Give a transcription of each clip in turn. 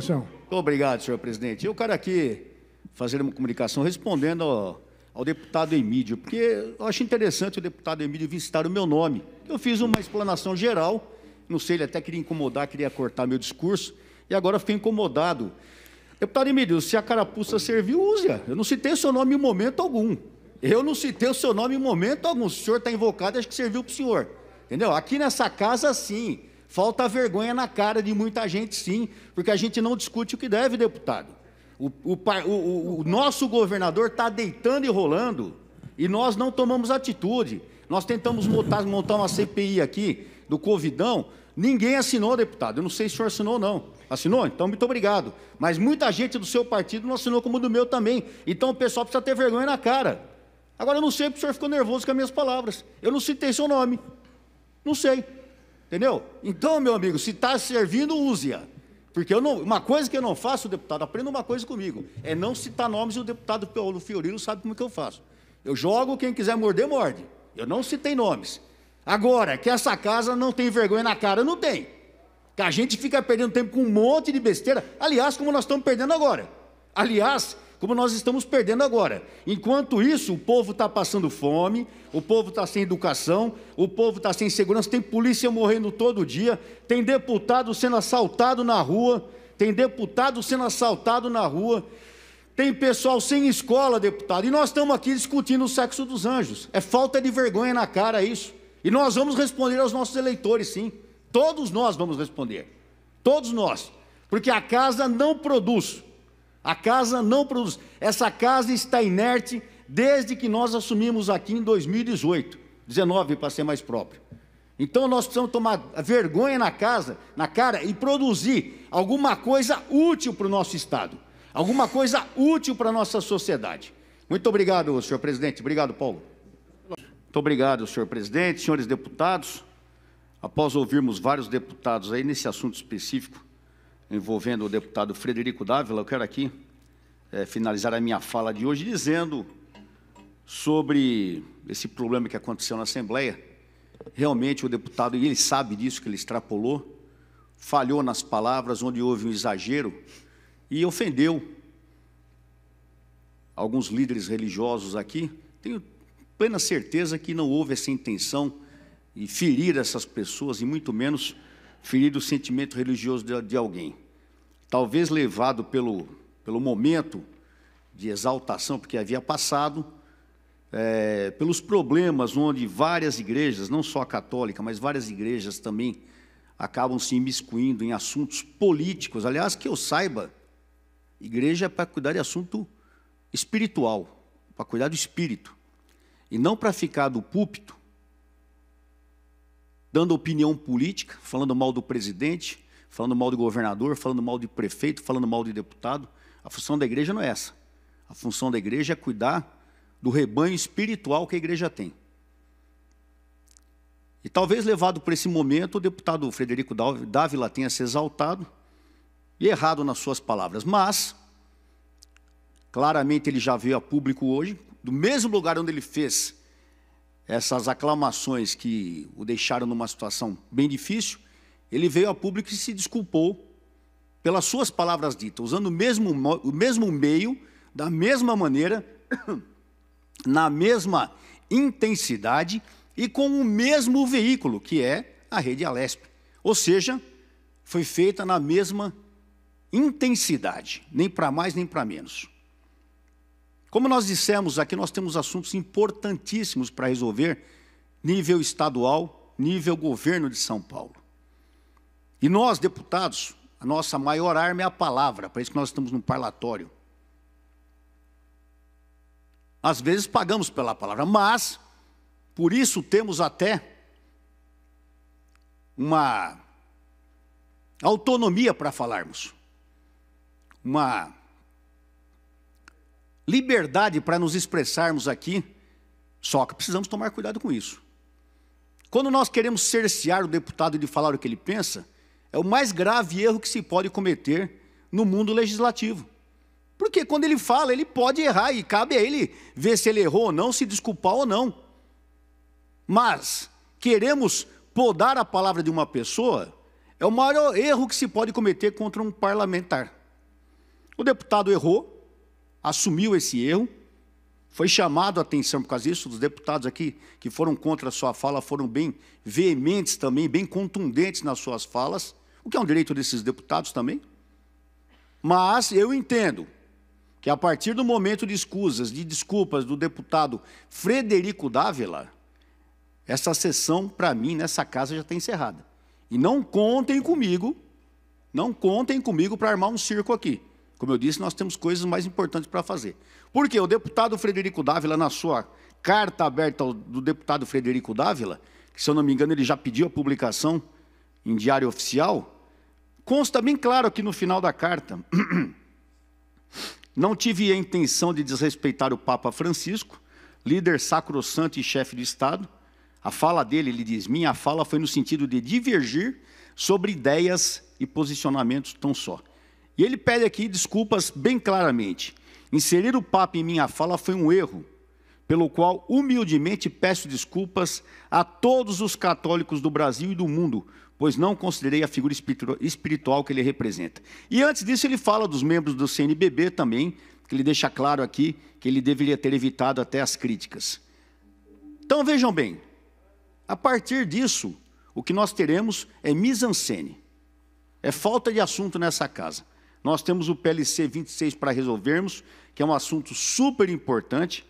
Muito obrigado, senhor presidente. Eu quero aqui fazer uma comunicação respondendo ao, ao, deputado Emílio, porque eu acho interessante o deputado Emílio visitar o meu nome. Eu fiz uma explanação geral, não sei, ele até queria incomodar, queria cortar meu discurso, e agora fiquei incomodado. Deputado Emílio, se a carapuça serviu, use-a. Eu não citei o seu nome em momento algum. Eu não citei o seu nome em momento algum. Se o senhor está invocado, acho que serviu para o senhor. Entendeu? Aqui nessa casa, sim. Falta vergonha na cara de muita gente, sim, porque a gente não discute o que deve, deputado. O, o, o, o nosso governador está deitando e rolando e nós não tomamos atitude. Nós tentamos montar, montar uma CPI aqui do Covidão, ninguém assinou, deputado. Eu não sei se o senhor assinou ou não. Assinou? Então, muito obrigado. Mas muita gente do seu partido não assinou, como do meu também. Então, o pessoal precisa ter vergonha na cara. Agora, eu não sei porque o senhor ficou nervoso com as minhas palavras. Eu não citei seu nome. Não sei. Entendeu? Então, meu amigo, se está servindo, use-a. Porque não, uma coisa que eu não faço, deputado, aprenda uma coisa comigo, é não citar nomes e o deputado Paulo Fiorino sabe como que eu faço. Eu jogo, quem quiser morder, morde. Eu não citei nomes. Agora, que essa casa não tem vergonha na cara, não tem. Que a gente fica perdendo tempo com um monte de besteira. Aliás, como nós estamos perdendo agora. Aliás, como nós estamos perdendo agora. Enquanto isso, o povo está passando fome, o povo está sem educação, o povo está sem segurança, tem polícia morrendo todo dia, tem deputado sendo assaltado na rua, tem deputado sendo assaltado na rua, tem pessoal sem escola, deputado. E nós estamos aqui discutindo o sexo dos anjos. É falta de vergonha na cara isso. E nós vamos responder aos nossos eleitores, sim. Todos nós vamos responder. Todos nós. Porque a casa não produz a casa não produz. Essa casa está inerte desde que nós assumimos aqui em 2018, 19 para ser mais próprio. Então nós precisamos tomar vergonha na casa, na cara e produzir alguma coisa útil para o nosso estado, alguma coisa útil para a nossa sociedade. Muito obrigado, senhor presidente. Obrigado, Paulo. Muito obrigado, senhor presidente, senhores deputados. Após ouvirmos vários deputados aí nesse assunto específico, envolvendo o deputado Frederico Dávila, eu quero aqui é, finalizar a minha fala de hoje dizendo sobre esse problema que aconteceu na Assembleia. Realmente o deputado, e ele sabe disso, que ele extrapolou, falhou nas palavras, onde houve um exagero e ofendeu alguns líderes religiosos aqui. Tenho plena certeza que não houve essa intenção de ferir essas pessoas e muito menos ferir o sentimento religioso de, de alguém. Talvez levado pelo, pelo momento de exaltação, porque havia passado, é, pelos problemas onde várias igrejas, não só a católica, mas várias igrejas também acabam se imiscuindo em assuntos políticos. Aliás, que eu saiba, igreja é para cuidar de assunto espiritual, para cuidar do espírito, e não para ficar do púlpito dando opinião política, falando mal do presidente, falando mal do governador, falando mal de prefeito, falando mal de deputado. A função da igreja não é essa. A função da igreja é cuidar do rebanho espiritual que a igreja tem. E talvez levado por esse momento, o deputado Frederico Dávila tenha se exaltado e errado nas suas palavras. Mas, claramente, ele já veio a público hoje, do mesmo lugar onde ele fez essas aclamações que o deixaram numa situação bem difícil, ele veio a público e se desculpou pelas suas palavras ditas, usando o mesmo, o mesmo meio, da mesma maneira, na mesma intensidade e com o mesmo veículo, que é a rede Alesp. Ou seja, foi feita na mesma intensidade, nem para mais nem para menos. Como nós dissemos aqui, nós temos assuntos importantíssimos para resolver, nível estadual, nível governo de São Paulo. E nós, deputados, a nossa maior arma é a palavra, para isso que nós estamos no parlatório. Às vezes pagamos pela palavra, mas por isso temos até uma autonomia para falarmos, uma liberdade para nos expressarmos aqui, só que precisamos tomar cuidado com isso. Quando nós queremos cercear o deputado de falar o que ele pensa, é o mais grave erro que se pode cometer no mundo legislativo. Porque quando ele fala, ele pode errar e cabe a ele ver se ele errou ou não, se desculpar ou não. Mas queremos podar a palavra de uma pessoa, é o maior erro que se pode cometer contra um parlamentar. O deputado errou, assumiu esse erro, foi chamado a atenção por causa disso, os deputados aqui que foram contra a sua fala foram bem veementes também, bem contundentes nas suas falas, o que é um direito desses deputados também. Mas eu entendo que a partir do momento de escusas, de desculpas do deputado Frederico Dávila, essa sessão, para mim, nessa casa já está encerrada. E não contem comigo, não contem comigo para armar um circo aqui. Como eu disse, nós temos coisas mais importantes para fazer. Por quê? O deputado Frederico Dávila, na sua carta aberta do deputado Frederico Dávila, que, se eu não me engano, ele já pediu a publicação em diário oficial, consta bem claro aqui no final da carta. Não tive a intenção de desrespeitar o Papa Francisco, líder sacrosanto e chefe do Estado. A fala dele, ele diz: minha fala foi no sentido de divergir sobre ideias e posicionamentos tão só. E ele pede aqui desculpas bem claramente. Inserir o Papa em minha fala foi um erro, pelo qual humildemente peço desculpas a todos os católicos do Brasil e do mundo, pois não considerei a figura espiritual que ele representa. E antes disso, ele fala dos membros do CNBB também, que ele deixa claro aqui que ele deveria ter evitado até as críticas. Então vejam bem, a partir disso, o que nós teremos é mise-en-scène, é falta de assunto nessa casa. Nós temos o PLC 26 para resolvermos, que é um assunto super importante.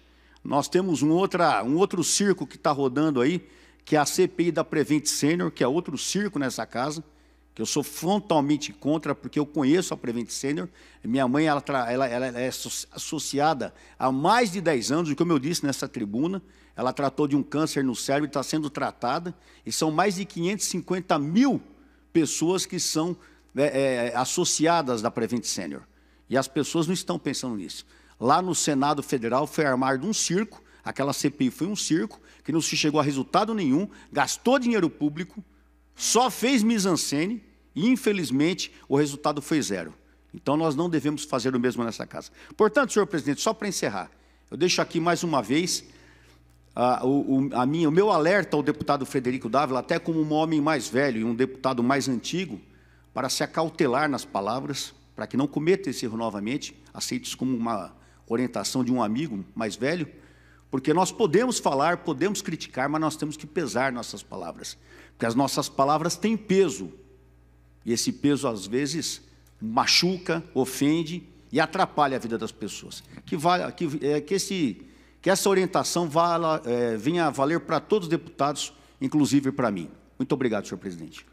Nós temos um, outra, um outro circo que está rodando aí, que é a CPI da Prevent Senior, que é outro circo nessa casa, que eu sou frontalmente contra, porque eu conheço a Prevent Senior. Minha mãe ela, ela, ela é associada há mais de 10 anos, e como eu disse nessa tribuna, ela tratou de um câncer no cérebro e está sendo tratada, e são mais de 550 mil pessoas que são né, é, é, associadas da Prevent Senior. E as pessoas não estão pensando nisso. Lá no Senado Federal foi armado um circo, aquela CPI foi um circo, que não se chegou a resultado nenhum, gastou dinheiro público, só fez mise e, infelizmente, o resultado foi zero. Então, nós não devemos fazer o mesmo nessa casa. Portanto, senhor presidente, só para encerrar, eu deixo aqui mais uma vez a, o, a minha, o meu alerta ao deputado Frederico Dávila, até como um homem mais velho e um deputado mais antigo, para se acautelar nas palavras, para que não cometa esse erro novamente, aceite isso como uma orientação de um amigo mais velho, porque nós podemos falar, podemos criticar, mas nós temos que pesar nossas palavras, porque as nossas palavras têm peso, e esse peso às vezes machuca, ofende e atrapalha a vida das pessoas. Que, vale, que, é, que, esse, que essa orientação vala, é, venha a valer para todos os deputados, inclusive para mim. Muito obrigado, senhor presidente.